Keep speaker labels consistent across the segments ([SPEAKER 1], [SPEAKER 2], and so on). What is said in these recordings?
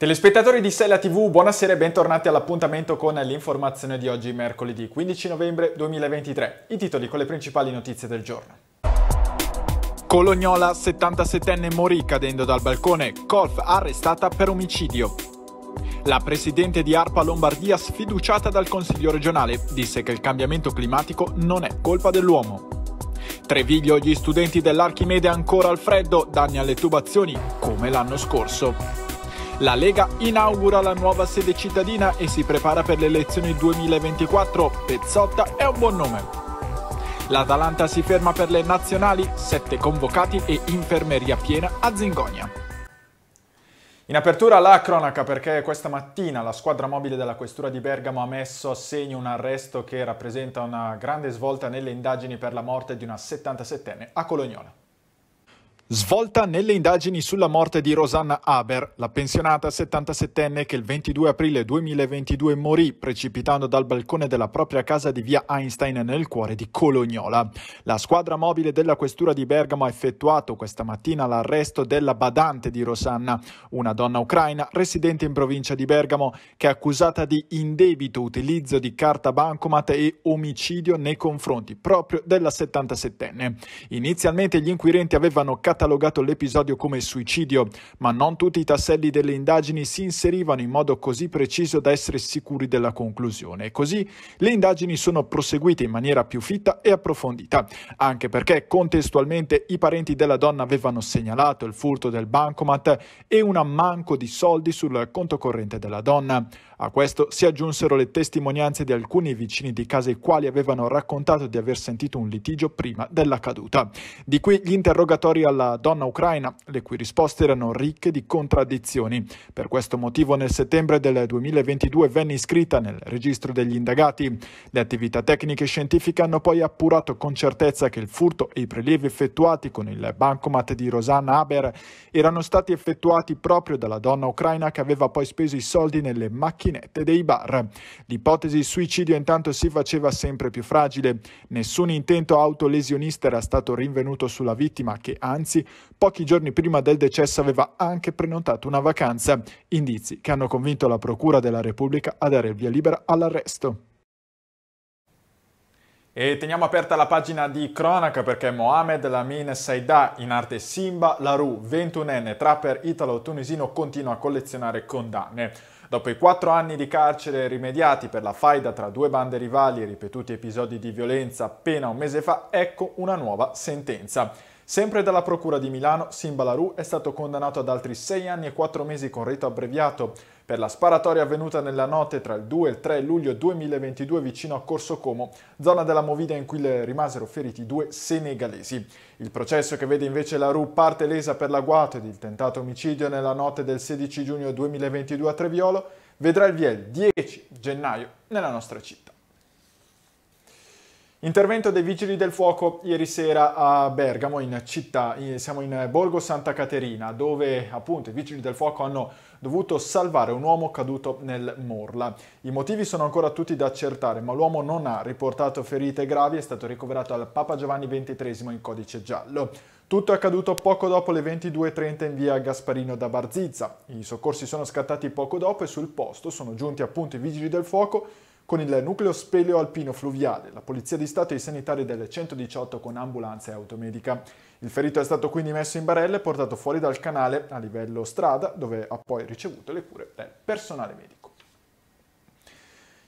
[SPEAKER 1] Telespettatori di Sella TV, buonasera e bentornati all'appuntamento con l'informazione di oggi, mercoledì 15 novembre 2023. I titoli con le principali notizie del giorno. Colognola, 77enne, morì cadendo dal balcone. Colf arrestata per omicidio. La presidente di ARPA Lombardia, sfiduciata dal Consiglio regionale, disse che il cambiamento climatico non è colpa dell'uomo. Treviglio, gli studenti dell'Archimede ancora al freddo, danni alle tubazioni come l'anno scorso. La Lega inaugura la nuova sede cittadina e si prepara per le elezioni 2024. Pezzotta è un buon nome. L'Atalanta si ferma per le nazionali, sette convocati e infermeria piena a Zingonia. In apertura la cronaca perché questa mattina la squadra mobile della Questura di Bergamo ha messo a segno un arresto che rappresenta una grande svolta nelle indagini per la morte di una 77enne a Colognola. Svolta nelle indagini sulla morte di Rosanna Haber, la pensionata 77enne che il 22 aprile 2022 morì precipitando dal balcone della propria casa di via Einstein nel cuore di Colognola. La squadra mobile della questura di Bergamo ha effettuato questa mattina l'arresto della badante di Rosanna, una donna ucraina residente in provincia di Bergamo che è accusata di indebito utilizzo di carta bancomat e omicidio nei confronti proprio della 77enne. Inizialmente gli inquirenti avevano catalogato catalogato l'episodio come suicidio, ma non tutti i tasselli delle indagini si inserivano in modo così preciso da essere sicuri della conclusione e così le indagini sono proseguite in maniera più fitta e approfondita, anche perché contestualmente i parenti della donna avevano segnalato il furto del bancomat e un ammanco di soldi sul conto corrente della donna. A questo si aggiunsero le testimonianze di alcuni vicini di casa i quali avevano raccontato di aver sentito un litigio prima della caduta. Di qui gli interrogatori alla donna ucraina, le cui risposte erano ricche di contraddizioni. Per questo motivo nel settembre del 2022 venne iscritta nel registro degli indagati. Le attività tecniche e scientifiche hanno poi appurato con certezza che il furto e i prelievi effettuati con il bancomat di Rosanna Haber erano stati effettuati proprio dalla donna ucraina che aveva poi speso i soldi nelle macchine cantinette dei bar. L'ipotesi suicidio intanto si faceva sempre più fragile. Nessun intento autolesionista era stato rinvenuto sulla vittima che anzi pochi giorni prima del decesso aveva anche prenotato una vacanza. Indizi che hanno convinto la Procura della Repubblica a dare il via libera all'arresto. E teniamo aperta la pagina di cronaca perché Mohamed Lamin Saida, in arte Simba Larou, 21enne trapper italo-tunisino, continua a collezionare condanne. Dopo i quattro anni di carcere rimediati per la faida tra due bande rivali e ripetuti episodi di violenza appena un mese fa, ecco una nuova sentenza. Sempre dalla Procura di Milano, Simbalarù è stato condannato ad altri 6 anni e 4 mesi con rito abbreviato per la sparatoria avvenuta nella notte tra il 2 e il 3 luglio 2022 vicino a Corso Como, zona della Movida in cui rimasero feriti due senegalesi. Il processo che vede invece la RU parte lesa per l'agguato ed il tentato omicidio nella notte del 16 giugno 2022 a Treviolo vedrà il via il 10 gennaio nella nostra città. Intervento dei vigili del fuoco ieri sera a Bergamo, in città, siamo in Borgo Santa Caterina, dove appunto i vigili del fuoco hanno dovuto salvare un uomo caduto nel Morla. I motivi sono ancora tutti da accertare, ma l'uomo non ha riportato ferite gravi, è stato ricoverato al Papa Giovanni XXIII in codice giallo. Tutto è accaduto poco dopo le 22.30 in via Gasparino da Barzizza. I soccorsi sono scattati poco dopo e sul posto sono giunti appunto i vigili del fuoco con il nucleo speleo-alpino fluviale, la Polizia di Stato e i sanitari del 118 con ambulanza e automedica. Il ferito è stato quindi messo in barella e portato fuori dal canale a livello strada, dove ha poi ricevuto le cure del personale medico.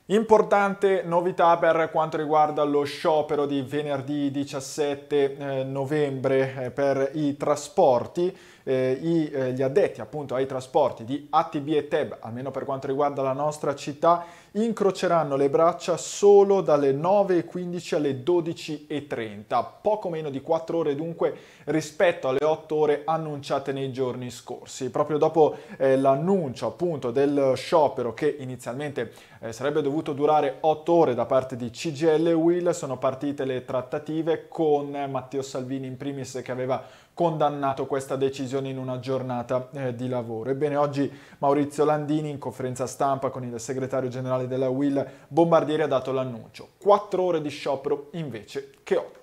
[SPEAKER 1] Importante novità per quanto riguarda lo sciopero di venerdì 17 eh, novembre eh, per i trasporti eh, i, eh, gli addetti appunto ai trasporti di ATB e TEB, almeno per quanto riguarda la nostra città, incroceranno le braccia solo dalle 9.15 alle 12.30, poco meno di 4 ore dunque rispetto alle 8 ore annunciate nei giorni scorsi. Proprio dopo eh, l'annuncio appunto del sciopero che inizialmente eh, sarebbe dovuto durare 8 ore da parte di CGL e Will, sono partite le trattative con eh, Matteo Salvini in primis che aveva condannato questa decisione decisioni in una giornata eh, di lavoro. Ebbene, oggi Maurizio Landini, in conferenza stampa con il segretario generale della Will Bombardieri, ha dato l'annuncio. Quattro ore di sciopero invece che otto.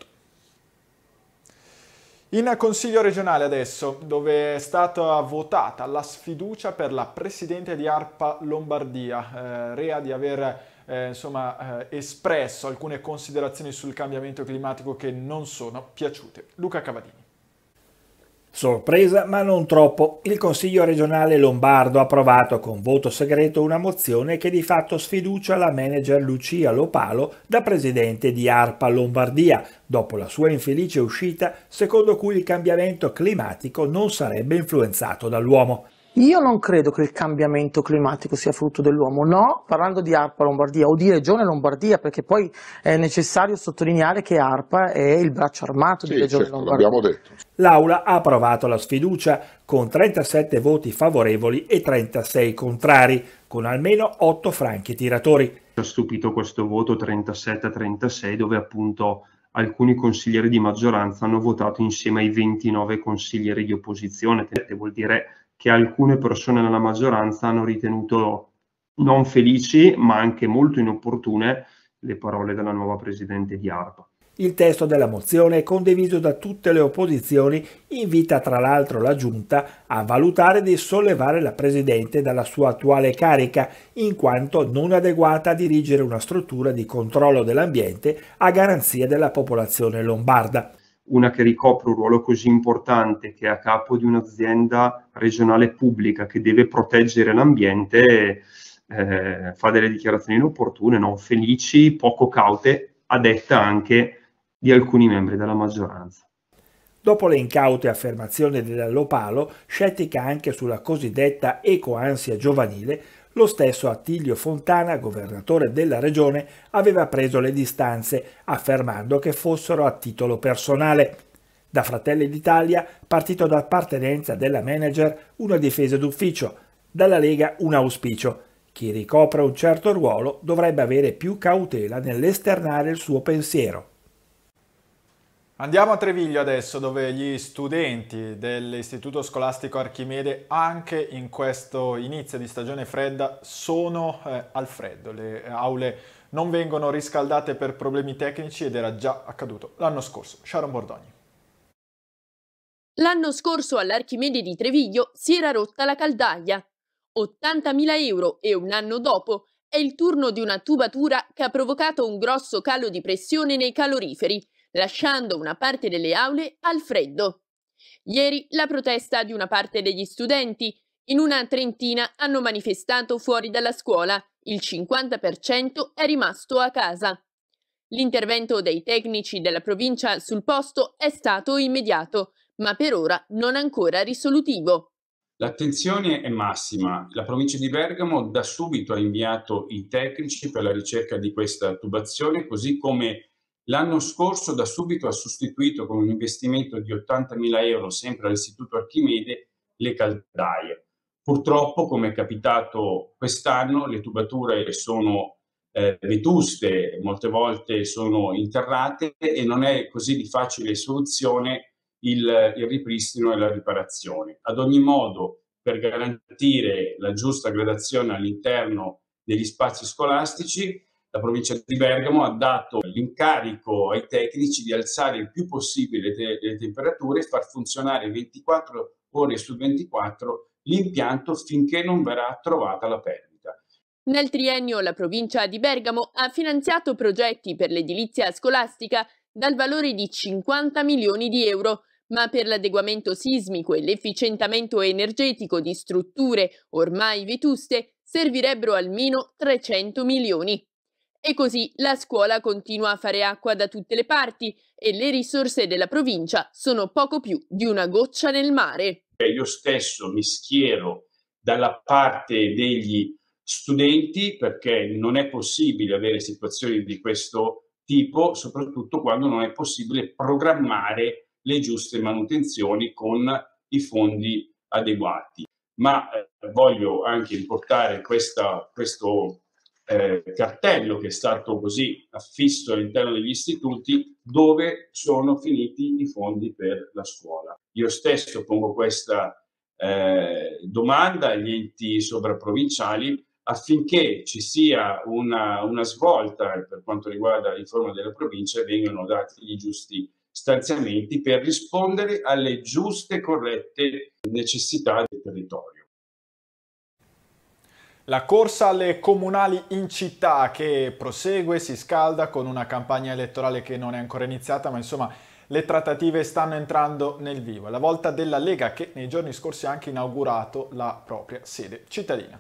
[SPEAKER 1] In Consiglio regionale adesso, dove è stata votata la sfiducia per la Presidente di ARPA Lombardia, eh, rea di aver eh, insomma, eh, espresso alcune considerazioni sul cambiamento climatico che non sono piaciute. Luca Cavadini.
[SPEAKER 2] Sorpresa, ma non troppo, il Consiglio regionale lombardo ha approvato con voto segreto una mozione che di fatto sfiducia la manager Lucia Lopalo da presidente di ARPA Lombardia, dopo la sua infelice uscita secondo cui il cambiamento climatico non sarebbe influenzato dall'uomo. Io non credo che il cambiamento climatico sia frutto dell'uomo, no, parlando di ARPA Lombardia o di Regione Lombardia, perché poi è necessario sottolineare che ARPA è il braccio armato sì, di Regione certo, Lombardia. L'Aula ha approvato la sfiducia con 37 voti favorevoli e 36 contrari, con almeno 8 franchi tiratori. ha stupito questo voto 37-36 dove appunto alcuni consiglieri di maggioranza hanno votato insieme ai 29 consiglieri di opposizione, che vuol dire che alcune persone nella maggioranza hanno ritenuto non felici, ma anche molto inopportune, le parole della nuova presidente di ARPA. Il testo della mozione, condiviso da tutte le opposizioni, invita tra l'altro la Giunta a valutare di sollevare la Presidente dalla sua attuale carica, in quanto non adeguata a dirigere una struttura di controllo dell'ambiente a garanzia della popolazione lombarda una che ricopre un ruolo così importante, che è a capo di un'azienda regionale pubblica che deve proteggere l'ambiente, eh, fa delle dichiarazioni inopportune, non felici, poco caute, a detta anche di alcuni membri della maggioranza. Dopo le incaute affermazioni della Lopalo, scettica anche sulla cosiddetta ecoansia giovanile, lo stesso Attilio Fontana, governatore della regione, aveva preso le distanze, affermando che fossero a titolo personale. Da Fratelli d'Italia, partito d'appartenenza della manager, una difesa d'ufficio, dalla Lega un auspicio. Chi ricopre un certo ruolo dovrebbe avere più cautela nell'esternare il suo pensiero.
[SPEAKER 1] Andiamo a Treviglio adesso dove gli studenti dell'Istituto Scolastico Archimede anche in questo inizio di stagione fredda sono eh, al freddo, le eh, aule non vengono riscaldate per problemi tecnici ed era già accaduto l'anno scorso. Sharon Bordogni.
[SPEAKER 3] L'anno scorso all'Archimede di Treviglio si era rotta la caldaia. 80.000 euro e un anno dopo è il turno di una tubatura che ha provocato un grosso calo di pressione nei caloriferi lasciando una parte delle aule al freddo. Ieri la protesta di una parte degli studenti in una trentina hanno manifestato fuori dalla scuola, il 50% è rimasto a casa. L'intervento dei tecnici della provincia sul posto è stato immediato, ma per ora non ancora risolutivo.
[SPEAKER 4] L'attenzione è massima. La provincia di Bergamo da subito ha inviato i tecnici per la ricerca di questa tubazione, così come L'anno scorso da subito ha sostituito con un investimento di 80.000 euro, sempre all'Istituto Archimede, le caldaie. Purtroppo, come è capitato quest'anno, le tubature sono eh, vetuste, molte volte sono interrate e non è così di facile soluzione il, il ripristino e la riparazione. Ad ogni modo, per garantire la giusta gradazione all'interno degli spazi scolastici, la provincia di Bergamo ha dato l'incarico ai tecnici di alzare il più possibile te- le temperature e far funzionare 24 ore su 24 l'impianto finché non verrà trovata la perdita.
[SPEAKER 3] Nel triennio la provincia di Bergamo ha finanziato progetti per l'edilizia scolastica dal valore di 50 milioni di euro, ma per l'adeguamento sismico e l'efficientamento energetico di strutture ormai vetuste servirebbero almeno 300 milioni. E così la scuola continua a fare acqua da tutte le parti e le risorse della provincia sono poco più di una goccia nel mare.
[SPEAKER 4] Eh, io stesso mi schiero dalla parte degli studenti perché non è possibile avere situazioni di questo tipo, soprattutto quando non è possibile programmare le giuste manutenzioni con i fondi adeguati. Ma eh, voglio anche riportare questa, questo eh, cartello che è stato così affisso all'interno degli istituti dove sono finiti i fondi per la scuola. Io stesso pongo questa eh, domanda agli enti sovraprovinciali affinché ci sia una, una svolta per quanto riguarda la riforma della provincia e vengano dati i giusti stanziamenti per rispondere alle giuste e corrette necessità del territorio.
[SPEAKER 1] La corsa alle comunali in città che prosegue, si scalda con una campagna elettorale che non è ancora iniziata, ma insomma le trattative stanno entrando nel vivo. È la volta della Lega che nei giorni scorsi ha anche inaugurato la propria sede cittadina.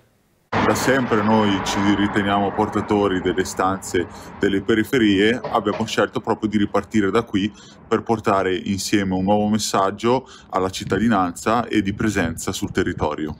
[SPEAKER 5] Da sempre noi ci riteniamo portatori delle stanze delle periferie, abbiamo scelto proprio di ripartire da qui per portare insieme un nuovo messaggio alla cittadinanza e di presenza sul territorio.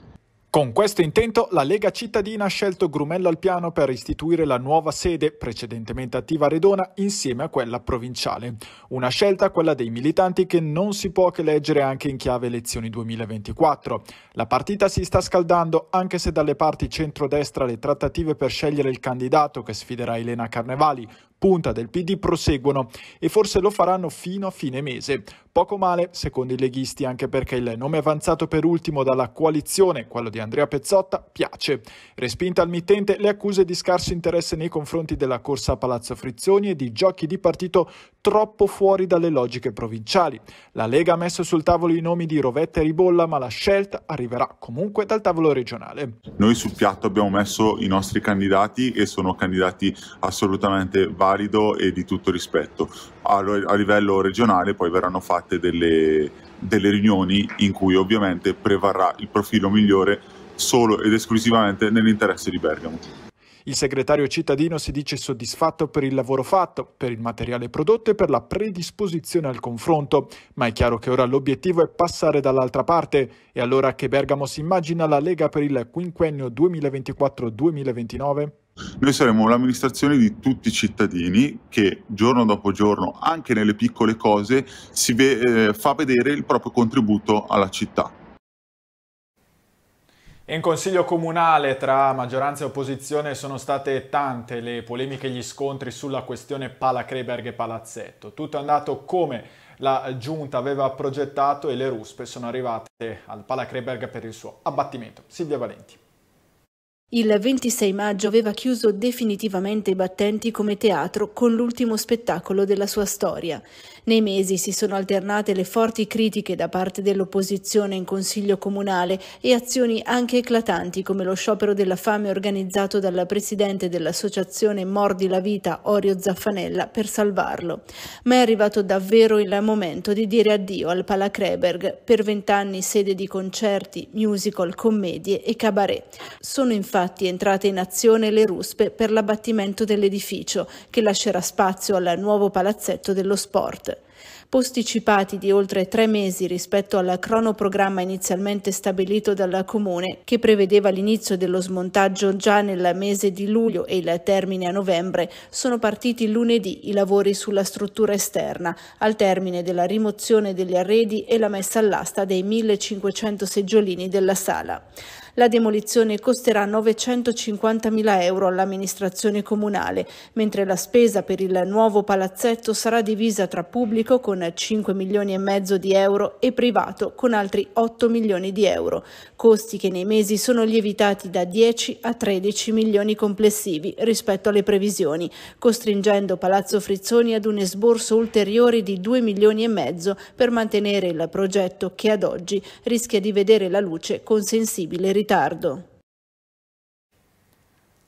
[SPEAKER 1] Con questo intento, la Lega Cittadina ha scelto Grumello al piano per istituire la nuova sede, precedentemente attiva a Redona, insieme a quella provinciale. Una scelta, quella dei militanti, che non si può che leggere anche in chiave elezioni 2024. La partita si sta scaldando, anche se dalle parti centrodestra le trattative per scegliere il candidato che sfiderà Elena Carnevali punta del PD proseguono e forse lo faranno fino a fine mese. Poco male, secondo i leghisti, anche perché il nome avanzato per ultimo dalla coalizione, quello di Andrea Pezzotta, piace. Respinta al mittente le accuse di scarso interesse nei confronti della corsa a Palazzo Frizzoni e di giochi di partito troppo fuori dalle logiche provinciali. La Lega ha messo sul tavolo i nomi di Rovetta e Ribolla, ma la scelta arriverà comunque dal tavolo regionale.
[SPEAKER 5] Noi sul piatto abbiamo messo i nostri candidati e sono candidati assolutamente validi valido e di tutto rispetto. A, a livello regionale poi verranno fatte delle, delle riunioni in cui ovviamente prevarrà il profilo migliore solo ed esclusivamente nell'interesse di Bergamo.
[SPEAKER 1] Il segretario cittadino si dice soddisfatto per il lavoro fatto, per il materiale prodotto e per la predisposizione al confronto, ma è chiaro che ora l'obiettivo è passare dall'altra parte e allora che Bergamo si immagina la Lega per il quinquennio 2024-2029?
[SPEAKER 5] Noi saremo l'amministrazione di tutti i cittadini che giorno dopo giorno, anche nelle piccole cose, si ve- eh, fa vedere il proprio contributo alla città.
[SPEAKER 1] In consiglio comunale tra maggioranza e opposizione sono state tante le polemiche e gli scontri sulla questione Pala e Palazzetto. Tutto è andato come la giunta aveva progettato e le ruspe sono arrivate al Pala per il suo abbattimento. Silvia Valenti.
[SPEAKER 6] Il 26 maggio aveva chiuso definitivamente i battenti come teatro con l'ultimo spettacolo della sua storia. Nei mesi si sono alternate le forti critiche da parte dell'opposizione in Consiglio Comunale e azioni anche eclatanti come lo sciopero della fame organizzato dalla presidente dell'associazione Mordi la Vita, Orio Zaffanella, per salvarlo. Ma è arrivato davvero il momento di dire addio al Palacreberg, per vent'anni sede di concerti, musical, commedie e cabaret. Sono infatti entrate in azione le ruspe per l'abbattimento dell'edificio, che lascerà spazio al nuovo palazzetto dello sport posticipati di oltre tre mesi rispetto al cronoprogramma inizialmente stabilito dal Comune, che prevedeva l'inizio dello smontaggio già nel mese di luglio e il termine a novembre, sono partiti lunedì i lavori sulla struttura esterna, al termine della rimozione degli arredi e la messa all'asta dei 1500 seggiolini della sala. La demolizione costerà 950.000 euro all'amministrazione comunale, mentre la spesa per il nuovo palazzetto sarà divisa tra pubblico con 5 milioni e mezzo di euro e privato con altri 8 milioni di euro, costi che nei mesi sono lievitati da 10 a 13 milioni complessivi rispetto alle previsioni, costringendo Palazzo Frizzoni ad un esborso ulteriore di 2 milioni e mezzo per mantenere il progetto che ad oggi rischia di vedere la luce con sensibile riduzione ritardo.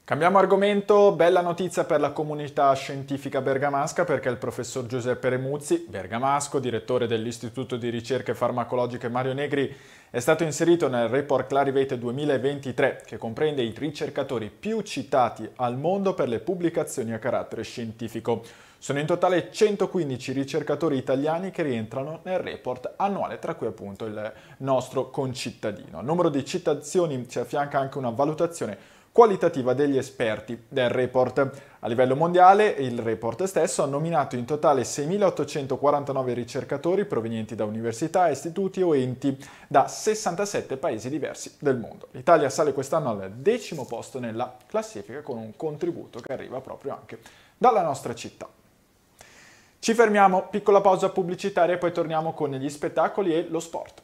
[SPEAKER 1] Cambiamo argomento, bella notizia per la comunità scientifica bergamasca perché il professor Giuseppe Remuzzi, bergamasco, direttore dell'Istituto di Ricerche Farmacologiche Mario Negri, è stato inserito nel report Clarivate 2023 che comprende i ricercatori più citati al mondo per le pubblicazioni a carattere scientifico. Sono in totale 115 ricercatori italiani che rientrano nel report annuale, tra cui appunto il nostro concittadino. Al numero di citazioni si affianca anche una valutazione qualitativa degli esperti del report. A livello mondiale il report stesso ha nominato in totale 6.849 ricercatori provenienti da università, istituti o enti da 67 paesi diversi del mondo. L'Italia sale quest'anno al decimo posto nella classifica con un contributo che arriva proprio anche dalla nostra città. Ci fermiamo, piccola pausa pubblicitaria e poi torniamo con gli spettacoli e lo sport.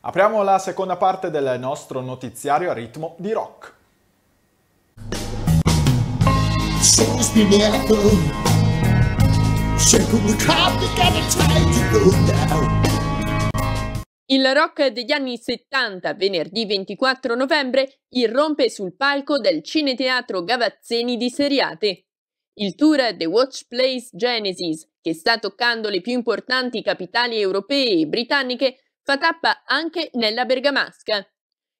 [SPEAKER 1] Apriamo la seconda parte del nostro notiziario a ritmo di rock.
[SPEAKER 7] Sono spiegato,
[SPEAKER 3] sei come copy, gotta il rock degli anni 70, venerdì 24 novembre, irrompe sul palco del Cineteatro Gavazzeni di Seriate. Il tour The Watch Place Genesis, che sta toccando le più importanti capitali europee e britanniche, fa tappa anche nella Bergamasca.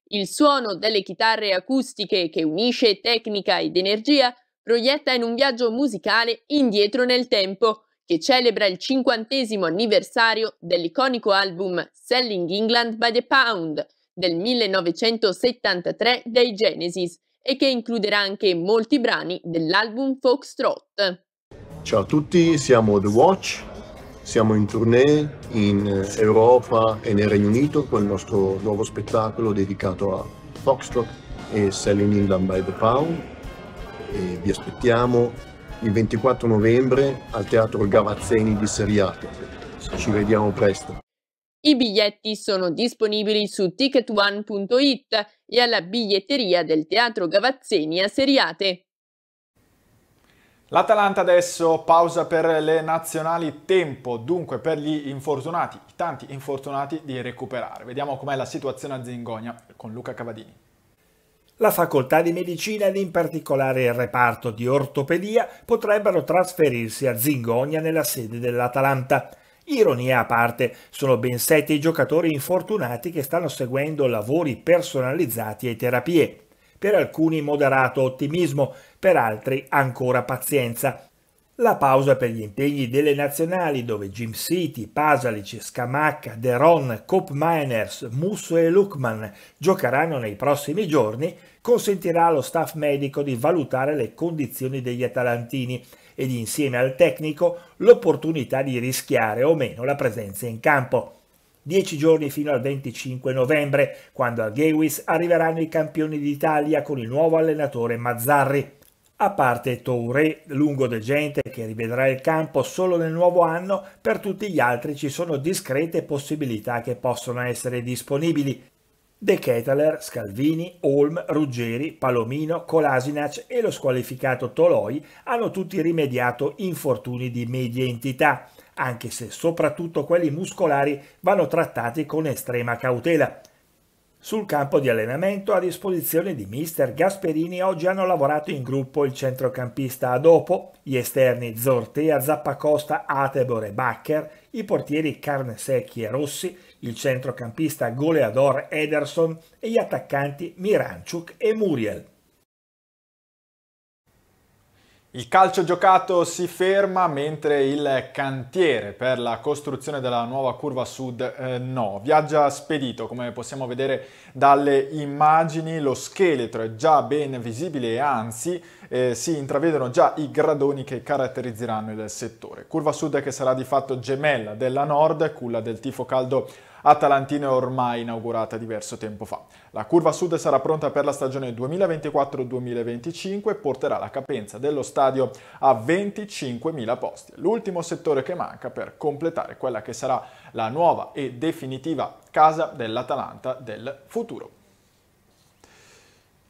[SPEAKER 3] Il suono delle chitarre acustiche che unisce tecnica ed energia proietta in un viaggio musicale indietro nel tempo, che celebra il cinquantesimo anniversario dell'iconico album Selling England by the Pound del 1973 dei Genesis e che includerà anche molti brani dell'album Foxtrot.
[SPEAKER 4] Ciao a tutti, siamo The Watch, siamo in tournée in Europa e nel Regno Unito con il nostro nuovo spettacolo dedicato a Foxtrot e Selling England by the Pound e vi aspettiamo il 24 novembre al Teatro Gavazzeni di Seriato. Ci vediamo presto.
[SPEAKER 3] I biglietti sono disponibili su ticketone.it e alla biglietteria del Teatro Gavazzeni a Seriate.
[SPEAKER 1] L'Atalanta adesso pausa per le nazionali, tempo dunque per gli infortunati, tanti infortunati di recuperare. Vediamo com'è la situazione a Zingonia con Luca Cavadini.
[SPEAKER 2] La facoltà di medicina ed in particolare il reparto di ortopedia potrebbero trasferirsi a Zingonia nella sede dell'Atalanta. Ironia a parte, sono ben sette i giocatori infortunati che stanno seguendo lavori personalizzati e terapie. Per alcuni moderato ottimismo, per altri ancora pazienza la pausa per gli impegni delle nazionali dove Jim City, Pasalic, Scamacca, Deron, Cop Miners, Musso e Luckman giocheranno nei prossimi giorni consentirà allo staff medico di valutare le condizioni degli atalantini ed insieme al tecnico l'opportunità di rischiare o meno la presenza in campo. Dieci giorni fino al 25 novembre, quando a Gewis arriveranno i campioni d'Italia con il nuovo allenatore Mazzarri a parte Touré lungo degente che rivedrà il campo solo nel nuovo anno, per tutti gli altri ci sono discrete possibilità che possono essere disponibili. De Ketteler, Scalvini, Olm, Ruggeri, Palomino, Kolasinac e lo squalificato Toloi hanno tutti rimediato infortuni di media entità, anche se soprattutto quelli muscolari vanno trattati con estrema cautela. Sul campo di allenamento a disposizione di mister Gasperini oggi hanno lavorato in gruppo il centrocampista Adopo, gli esterni Zortea, Zappacosta, Atebor e Bacher, i portieri Carnesecchi e Rossi, il centrocampista Goleador Ederson e gli attaccanti Miranciuk e Muriel.
[SPEAKER 1] Il calcio giocato si ferma mentre il cantiere per la costruzione della nuova curva sud eh, no. Viaggia spedito, come possiamo vedere dalle immagini, lo scheletro è già ben visibile e anzi eh, si intravedono già i gradoni che caratterizzeranno il settore. Curva sud che sarà di fatto gemella della nord, culla del tifo caldo a è ormai inaugurata diverso tempo fa. La curva sud sarà pronta per la stagione 2024-2025 e porterà la capienza dello stadio a 25.000 posti, l'ultimo settore che manca per completare quella che sarà la nuova e definitiva casa dell'Atalanta del futuro.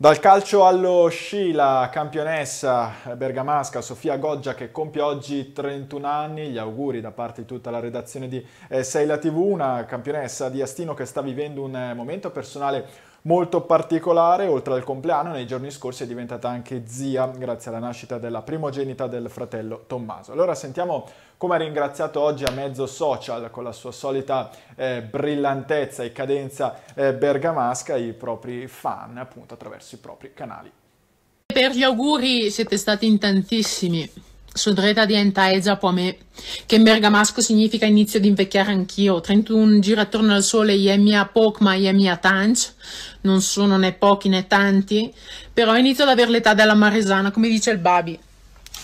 [SPEAKER 1] Dal calcio allo sci, la campionessa bergamasca Sofia Goggia che compie oggi 31 anni, gli auguri da parte di tutta la redazione di eh, Seila TV, una campionessa di Astino che sta vivendo un eh, momento personale molto particolare, oltre al compleanno nei giorni scorsi è diventata anche zia grazie alla nascita della primogenita del fratello Tommaso. Allora sentiamo come ha ringraziato oggi a mezzo social con la sua solita eh, brillantezza e cadenza eh, bergamasca i propri fan appunto attraverso i propri canali.
[SPEAKER 3] Per gli auguri siete stati in tantissimi. Sul Dreta rienta a me, che in bergamasco significa inizio di invecchiare anch'io. 31 gira attorno al sole, iemia Poc, ma Yemia Tanch. Non sono né pochi né tanti, però inizio ad avere l'età della Maresana, come dice il Babi.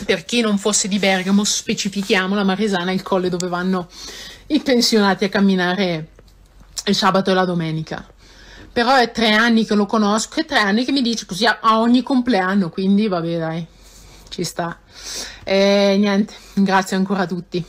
[SPEAKER 3] Per chi non fosse di Bergamo, specifichiamo la Maresana, il colle dove vanno i pensionati a camminare il sabato e la domenica però è tre anni che lo conosco e tre anni che mi dice così a, ogni compleanno, quindi vabbè dai ci sta. E eh, niente, grazie ancora a tutti.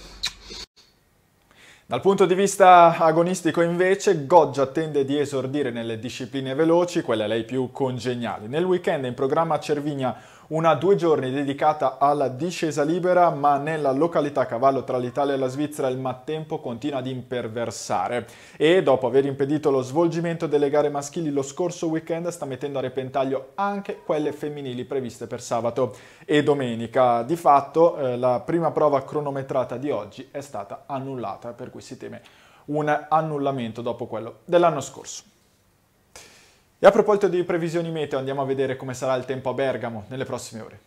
[SPEAKER 1] Dal punto di vista agonistico invece, Goggia tende di esordire nelle discipline veloci, quelle a lei più congeniali. Nel weekend in programma Cervinia una due giorni dedicata alla discesa libera, ma nella località a cavallo tra l'Italia e la Svizzera il mattempo continua ad imperversare e dopo aver impedito lo svolgimento delle gare maschili lo scorso weekend sta mettendo a repentaglio anche quelle femminili previste per sabato e domenica. Di fatto eh, la prima prova cronometrata di oggi è stata annullata, per cui si teme un annullamento dopo quello dell'anno scorso. E a proposito di previsioni meteo, andiamo a vedere come sarà il tempo a Bergamo nelle prossime ore.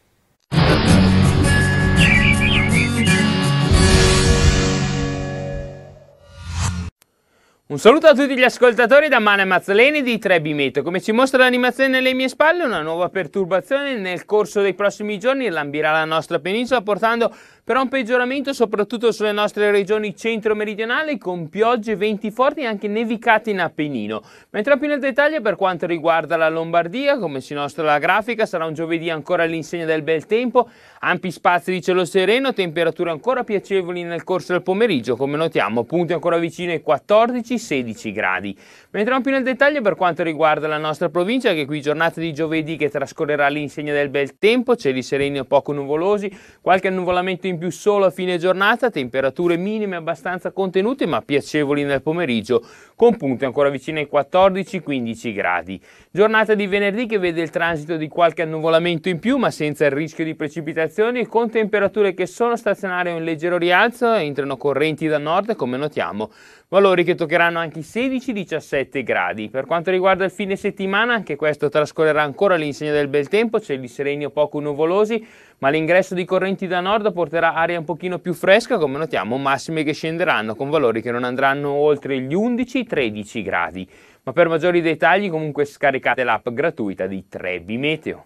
[SPEAKER 7] Un saluto a tutti gli ascoltatori da Mane Mazzoleni di Trebimeto. Come ci mostra l'animazione nelle mie spalle, una nuova perturbazione nel corso dei prossimi giorni lambirà la nostra penisola, portando però un peggioramento soprattutto sulle nostre regioni centro-meridionali con piogge, venti forti e anche nevicate in Appennino. Ma entro più nel dettaglio per quanto riguarda la Lombardia, come si nostra la grafica, sarà un giovedì ancora all'insegna del bel tempo, ampi spazi di cielo sereno, temperature ancora piacevoli nel corso del pomeriggio, come notiamo punti ancora vicini ai 14 16 gradi. entriamo più nel dettaglio per quanto riguarda la nostra provincia, che qui giornata di giovedì che trascorrerà l'insegna del bel tempo, cieli sereni o poco nuvolosi, qualche annuvolamento in più solo a fine giornata, temperature minime abbastanza contenute ma piacevoli nel pomeriggio, con punte ancora vicine ai 14-15 gradi. Giornata di venerdì che vede il transito di qualche annuvolamento in più, ma senza il rischio di precipitazioni, con temperature che sono stazionarie o in leggero rialzo, entrano correnti da nord come notiamo valori che toccheranno anche i 16-17 gradi. Per quanto riguarda il fine settimana, anche questo trascorrerà ancora l'insegna del bel tempo, cieli sereni o poco nuvolosi, ma l'ingresso di correnti da nord porterà aria un pochino più fresca, come notiamo massime che scenderanno con valori che non andranno oltre gli 11-13 gradi. Ma per maggiori dettagli comunque scaricate l'app gratuita di Trebi Meteo.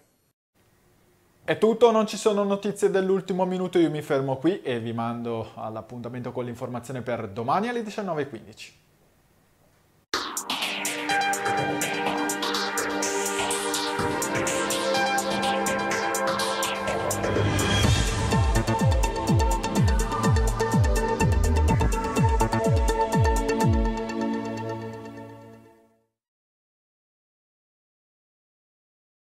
[SPEAKER 1] È tutto, non ci sono notizie dell'ultimo minuto, io mi fermo qui e vi mando all'appuntamento con l'informazione per domani alle 19.15.